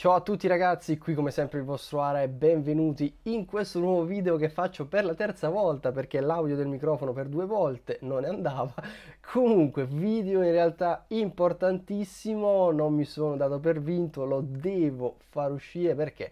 Ciao a tutti ragazzi, qui come sempre il vostro Ara e benvenuti in questo nuovo video che faccio per la terza volta perché l'audio del microfono per due volte non andava. Comunque, video in realtà importantissimo, non mi sono dato per vinto, lo devo far uscire perché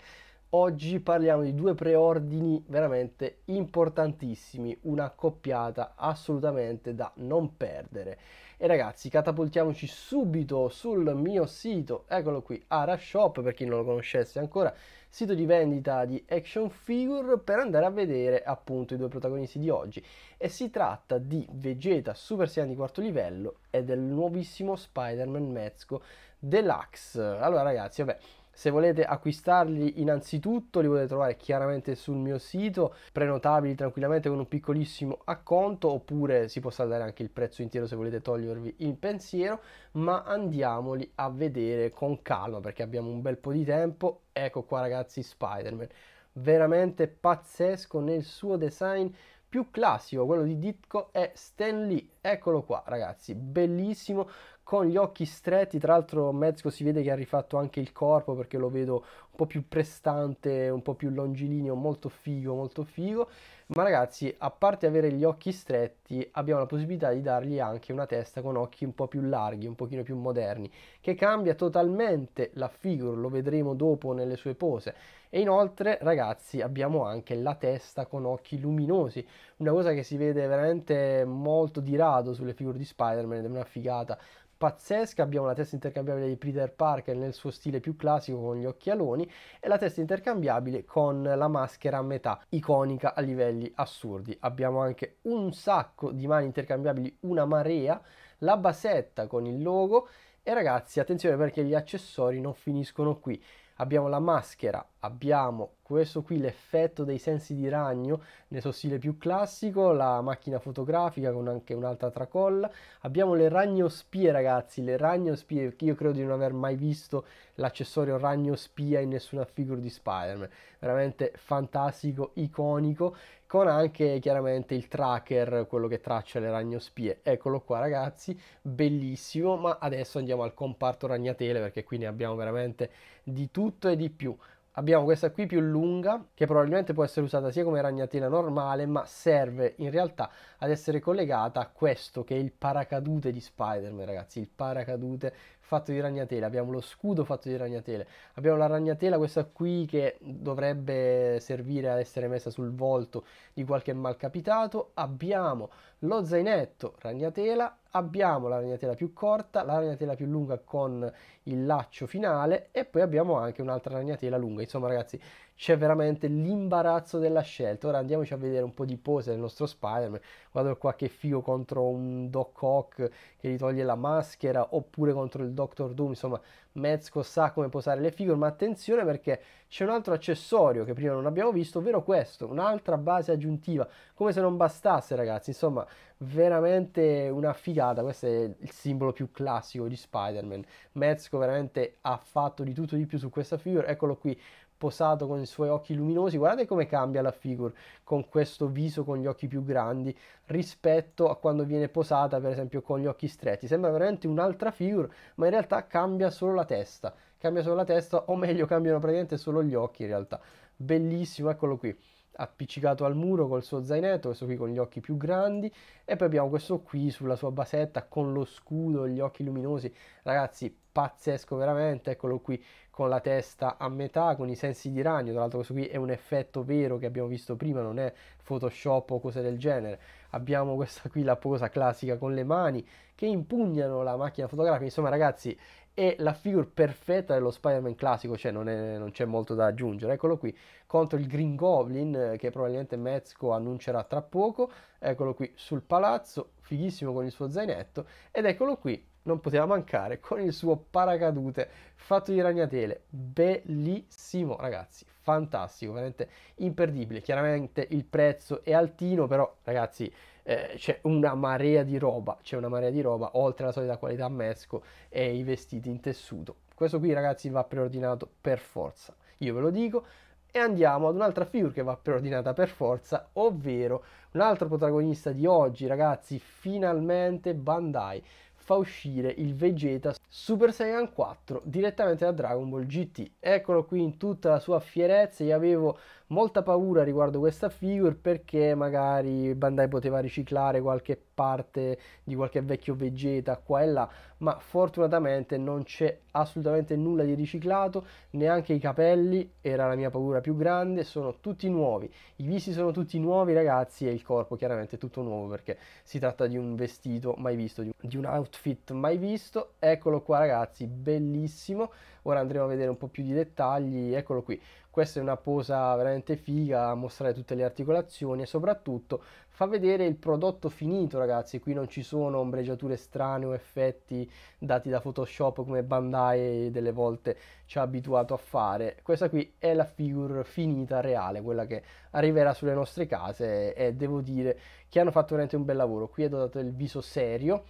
Oggi parliamo di due preordini veramente importantissimi, una coppiata assolutamente da non perdere. E ragazzi, catapultiamoci subito sul mio sito, eccolo qui, Ara Shop per chi non lo conoscesse ancora, sito di vendita di action figure per andare a vedere appunto i due protagonisti di oggi. E si tratta di Vegeta Super Saiyan di quarto livello e del nuovissimo Spider-Man Mezco Deluxe. Allora ragazzi, vabbè se volete acquistarli innanzitutto li potete trovare chiaramente sul mio sito, prenotabili tranquillamente con un piccolissimo acconto oppure si può saldare anche il prezzo intero se volete togliervi il pensiero, ma andiamoli a vedere con calma perché abbiamo un bel po' di tempo. Ecco qua ragazzi Spider-Man, veramente pazzesco nel suo design più classico, quello di Ditko è Stan Lee, eccolo qua ragazzi, bellissimo con gli occhi stretti, tra l'altro Mezco si vede che ha rifatto anche il corpo perché lo vedo po' più prestante, un po' più longilineo, molto figo, molto figo. Ma ragazzi, a parte avere gli occhi stretti, abbiamo la possibilità di dargli anche una testa con occhi un po' più larghi, un pochino più moderni, che cambia totalmente la figura, lo vedremo dopo nelle sue pose. E inoltre, ragazzi, abbiamo anche la testa con occhi luminosi, una cosa che si vede veramente molto di rado sulle figure di Spider-Man ed è una figata pazzesca, abbiamo la testa intercambiabile di Peter Parker nel suo stile più classico con gli occhialoni e la testa intercambiabile con la maschera a metà, iconica a livelli assurdi. Abbiamo anche un sacco di mani intercambiabili, una marea, la basetta con il logo e ragazzi attenzione perché gli accessori non finiscono qui. Abbiamo la maschera, abbiamo questo qui l'effetto dei sensi di ragno nel suo stile più classico, la macchina fotografica con anche un'altra tracolla. Abbiamo le ragnospie ragazzi, le ragnospie, io credo di non aver mai visto l'accessorio ragnospia in nessuna figura di Spider-Man, veramente fantastico, iconico, con anche chiaramente il tracker, quello che traccia le ragnospie. Eccolo qua ragazzi, bellissimo, ma adesso andiamo al comparto ragnatele perché qui ne abbiamo veramente di tutto e di più. Abbiamo questa qui più lunga che probabilmente può essere usata sia come ragnatela normale ma serve in realtà ad essere collegata a questo che è il paracadute di Spider-Man ragazzi, il paracadute fatto di ragnatele, abbiamo lo scudo fatto di ragnatele, abbiamo la ragnatela questa qui che dovrebbe servire ad essere messa sul volto di qualche malcapitato, abbiamo lo zainetto ragnatela, abbiamo la ragnatela più corta, la ragnatela più lunga con il laccio finale e poi abbiamo anche un'altra ragnatela lunga, insomma ragazzi c'è veramente l'imbarazzo della scelta. Ora andiamoci a vedere un po' di pose del nostro Spider-Man. Guardo qua che figo contro un Doc Ock che gli toglie la maschera, oppure contro il Doctor Doom, insomma, Mezco sa come posare le figure, ma attenzione perché c'è un altro accessorio che prima non abbiamo visto, ovvero questo, un'altra base aggiuntiva, come se non bastasse ragazzi, insomma veramente una figata, questo è il simbolo più classico di Spider-Man, Mezco veramente ha fatto di tutto di più su questa figura, eccolo qui, posato con i suoi occhi luminosi, guardate come cambia la figure con questo viso con gli occhi più grandi rispetto a quando viene posata per esempio con gli occhi stretti, sembra veramente un'altra figure ma in realtà cambia solo la testa, cambia solo la testa o meglio cambiano praticamente solo gli occhi in realtà, bellissimo eccolo qui appiccicato al muro col suo zainetto, questo qui con gli occhi più grandi e poi abbiamo questo qui sulla sua basetta con lo scudo, gli occhi luminosi, ragazzi pazzesco veramente, eccolo qui con la testa a metà, con i sensi di ragno, tra l'altro questo qui è un effetto vero che abbiamo visto prima, non è Photoshop o cose del genere, abbiamo questa qui la posa classica con le mani che impugnano la macchina fotografica, insomma ragazzi è la figure perfetta dello Spider-Man classico, cioè non, è, non, c'è molto da aggiungere. Eccolo qui, contro il Green Goblin eh, che probabilmente Mezco annuncerà tra poco. Eccolo qui sul palazzo, fighissimo con il suo zainetto. Ed eccolo qui, non poteva mancare, con il suo paracadute fatto di ragnatele. Bellissimo, ragazzi, fantastico, veramente imperdibile. Chiaramente il prezzo è altino, però ragazzi eh, c'è una marea di roba, c'è una marea di roba, oltre alla solita qualità mesco e i vestiti in tessuto. Questo qui ragazzi va preordinato per forza, io ve lo dico. E andiamo ad un'altra figure che va preordinata per forza, ovvero un altro protagonista di oggi ragazzi, finalmente Bandai fa uscire il Vegeta Super Saiyan 4 direttamente da Dragon Ball GT. Eccolo qui in tutta la sua fierezza, io avevo molta paura riguardo questa figure perché magari Bandai poteva riciclare qualche parte di qualche vecchio Vegeta qua e là, ma fortunatamente non c'è assolutamente nulla di riciclato, neanche i capelli, era la mia paura più grande, sono tutti nuovi, i visi sono tutti nuovi ragazzi e il corpo chiaramente è tutto nuovo perché si tratta di un vestito mai visto, di un outfit mai visto, eccolo qua ragazzi, bellissimo ora andremo a vedere un po' più di dettagli eccolo qui questa è una posa veramente figa a mostrare tutte le articolazioni e soprattutto fa vedere il prodotto finito ragazzi qui non ci sono ombreggiature strane o effetti dati da photoshop come Bandai delle volte ci ha abituato a fare questa qui è la figure finita reale quella che arriverà sulle nostre case e devo dire che hanno fatto veramente un bel lavoro qui è dotato il viso serio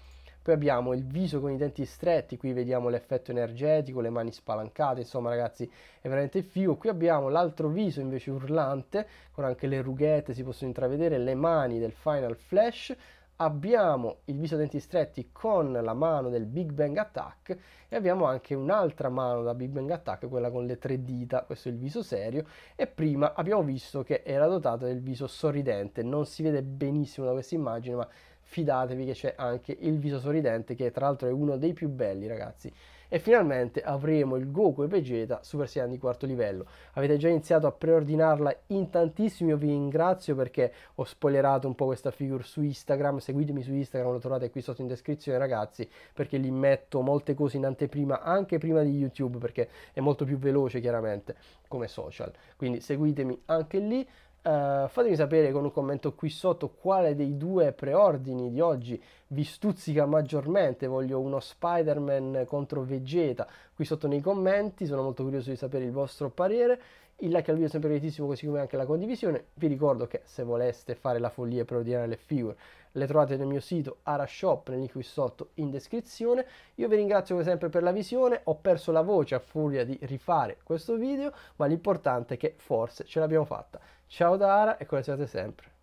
poi abbiamo il viso con i denti stretti, qui vediamo l'effetto energetico, le mani spalancate, insomma ragazzi è veramente figo. Qui abbiamo l'altro viso invece urlante, con anche le rughette si possono intravedere, le mani del Final Flash, abbiamo il viso a denti stretti con la mano del Big Bang Attack e abbiamo anche un'altra mano da Big Bang Attack, quella con le tre dita, questo è il viso serio e prima abbiamo visto che era dotato del viso sorridente, non si vede benissimo da questa immagine ma fidatevi che c'è anche il viso sorridente che tra l'altro è uno dei più belli ragazzi e finalmente avremo il Goku e Vegeta Super Saiyan di quarto livello. Avete già iniziato a preordinarla in tantissimi, io vi ringrazio perché ho spoilerato un po' questa figure su Instagram, seguitemi su Instagram, lo trovate qui sotto in descrizione ragazzi, perché lì metto molte cose in anteprima, anche prima di YouTube, perché è molto più veloce chiaramente come social, quindi seguitemi anche lì. Uh, eh, fatemi sapere con un commento qui sotto quale dei due preordini di oggi vi stuzzica maggiormente. Voglio uno Spider-Man contro Vegeta qui sotto nei commenti. Sono molto curioso di sapere il vostro parere. Il like al video è sempre gratissimo, così come anche la condivisione. Vi ricordo che se voleste fare la follia e preordinare le figure, le trovate nel mio sito Ara Shop, nel link qui sotto in descrizione. Io vi ringrazio come sempre per la visione. Ho perso la voce a furia di rifare questo video, ma l'importante è che forse ce l'abbiamo fatta. Ciao da Ara e collezionate sempre.